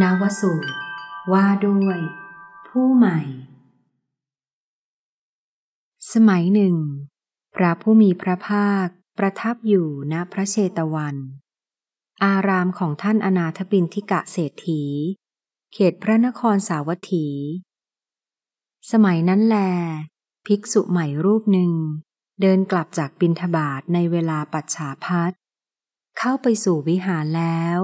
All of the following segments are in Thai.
นวสูตรว่าด้วย ผู้ใหม่ สมัยหนึ่ง พระผู้มีพระภาคประทับอยู่ณพระเชตวัน อารามของท่านอนาถบินทิกะเศรษฐี เขตพระนครสาวัตถี สมัยนั้นแล ภิกษุใหม่รูปหนึ่ง เดินกลับจากบินทบาทในเวลาปัจฉาพัดเข้าไปสู่วิหารแล้ว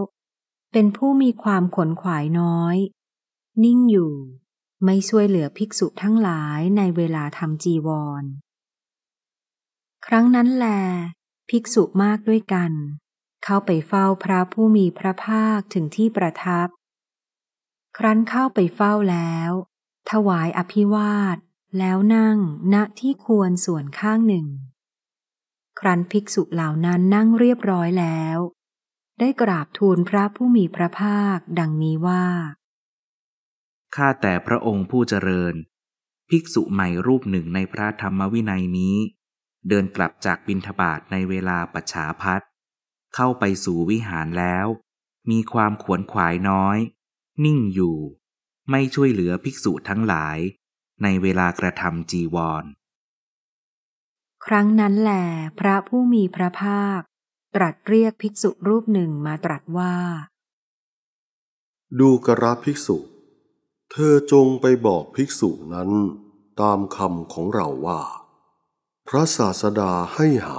เป็นผู้มีความขนขวายน้อย นิ่งอยู่ ไม่ช่วยเหลือภิกษุทั้งหลายในเวลาทำจีวร ครั้งนั้นแล ภิกษุมากด้วยกัน เข้าไปเฝ้าพระผู้มีพระภาคถึงที่ประทับ ครั้นเข้าไปเฝ้าแล้ว ถวายอภิวาท แล้วนั่งณที่ควรส่วนข้างหนึ่ง ครั้นภิกษุเหล่านั้นนั่งเรียบร้อยแล้วได้กราบทูลพระผู้มีพระภาคดังนี้ว่า ข้าแต่พระองค์ผู้เจริญ ภิกษุใหม่รูปหนึ่งในพระธรรมวินัยนี้ เดินกลับจากบินทบาทในเวลาปัจฉาพัดเข้าไปสู่วิหารแล้ว มีความขวนขวายน้อย นิ่งอยู่ ไม่ช่วยเหลือภิกษุทั้งหลายในเวลากระทำจีวร ครั้งนั้นแหลพระผู้มีพระภาคตรัสเรียกภิกษุรูปหนึ่งมาตรัสว่า ดูกระภิกษุ เธอจงไปบอกภิกษุนั้นตามคำของเราว่า พระศาสดาให้หา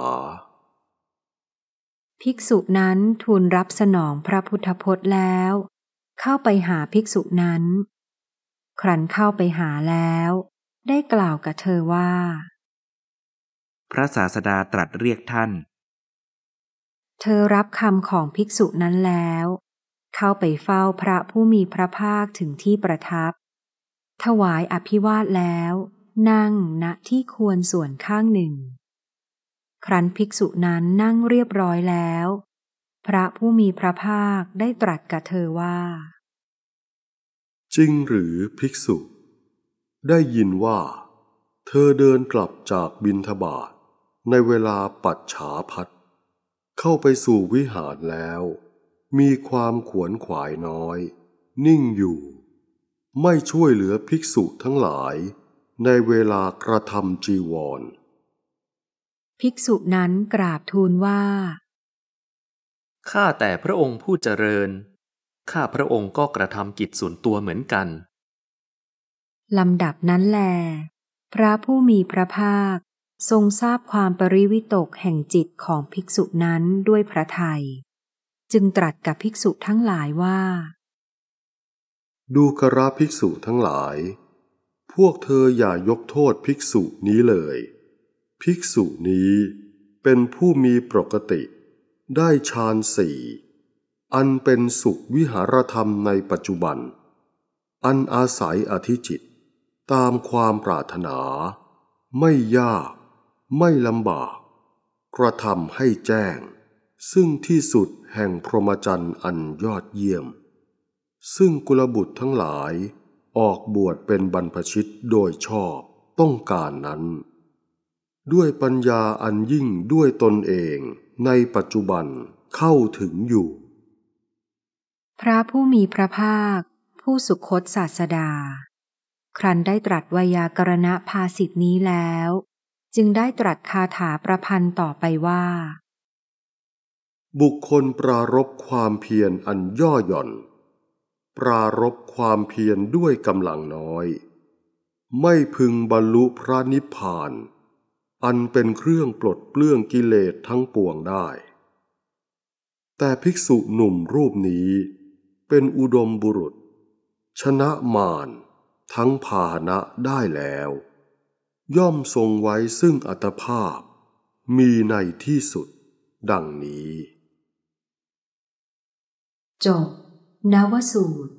ภิกษุนั้นทูลรับสนองพระพุทธพจน์แล้ว เข้าไปหาภิกษุนั้น ครั้นเข้าไปหาแล้ว ได้กล่าวกับเธอว่า พระศาสดาตรัสเรียกท่านเธอรับคำของภิกษุนั้นแล้ว เข้าไปเฝ้าพระผู้มีพระภาคถึงที่ประทับ ถวายอภิวาทแล้ว นั่งณที่ควรส่วนข้างหนึ่ง ครั้นภิกษุนั้นนั่งเรียบร้อยแล้ว พระผู้มีพระภาคได้ตรัสกับเธอว่า จริงหรือภิกษุ ได้ยินว่าเธอเดินกลับจากบินทบาทในเวลาปัจฉาพัดเข้าไปสู่วิหารแล้ว มีความขวนขวายน้อย นิ่งอยู่ ไม่ช่วยเหลือภิกษุทั้งหลายในเวลากระทำจีวร ภิกษุนั้นกราบทูลว่าข้าแต่พระองค์ผู้เจริญข้าพระองค์ก็กระทำกิจส่วนตัวเหมือนกันลำดับนั้นแล พระผู้มีพระภาคทรงทราบความปริวิตกแห่งจิตของภิกษุนั้นด้วยพระทยัยจึงตรัสกับภิกษุทั้งหลายว่า ดูกราภิกษุทั้งหลาย พวกเธออย่ายกโทษภิกษุนี้เลย ภิกษุนี้เป็นผู้มีปกติ ได้ฌานสี่อันเป็นสุขวิหารธรรมในปัจจุบัน อันอาศัยอธิจิต ตามความปรารถนาไม่ยากไม่ลำบาก กระทำให้แจ้ง ซึ่งที่สุดแห่งพรหมจรรย์อันยอดเยี่ยม ซึ่งกุลบุตรทั้งหลายออกบวชเป็นบรรพชิตโดยชอบต้องการนั้น ด้วยปัญญาอันยิ่งด้วยตนเองในปัจจุบันเข้าถึงอยู่ พระผู้มีพระภาคผู้สุคตศาสดา ครั้นได้ตรัสวยากรณะภาสิทธินี้แล้วจึงได้ตรัสคาถาประพันธ์ต่อไปว่า บุคคลปรารบความเพียรอันย่อหย่อน ปรารบความเพียรด้วยกำลังน้อย ไม่พึงบรรลุพระนิพพาน อันเป็นเครื่องปลดเปลื้องกิเลสทั้งปวงได้ แต่ภิกษุหนุ่มรูปนี้เป็นอุดมบุรุษ ชนะมารทั้งภาณะได้แล้วย่อมทรงไว้ซึ่งอัตภาพมีในที่สุดดังนี้ จบนวสูตร